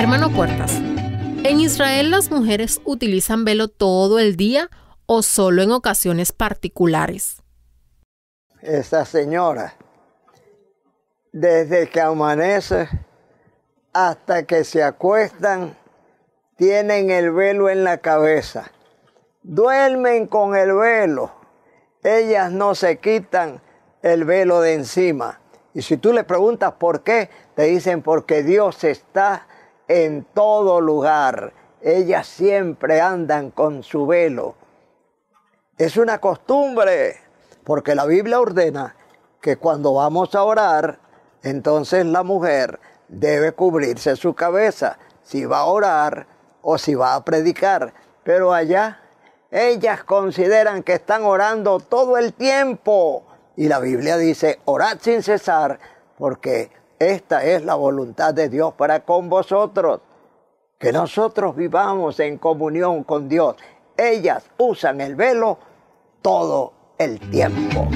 Hermano Puertas, ¿en Israel las mujeres utilizan velo todo el día o solo en ocasiones particulares? Esta señora, desde que amanece hasta que se acuestan, tienen el velo en la cabeza. Duermen con el velo. Ellas no se quitan el velo de encima. Y si tú le preguntas por qué, te dicen porque Dios está en todo lugar. Ellas siempre andan con su velo. Es una costumbre, porque la Biblia ordena que cuando vamos a orar, entonces la mujer debe cubrirse su cabeza, si va a orar o si va a predicar. Pero allá ellas consideran que están orando todo el tiempo. Y la Biblia dice, orad sin cesar, porque esta es la voluntad de Dios para con vosotros, que nosotros vivamos en comunión con Dios. Ellas usan el velo todo el tiempo.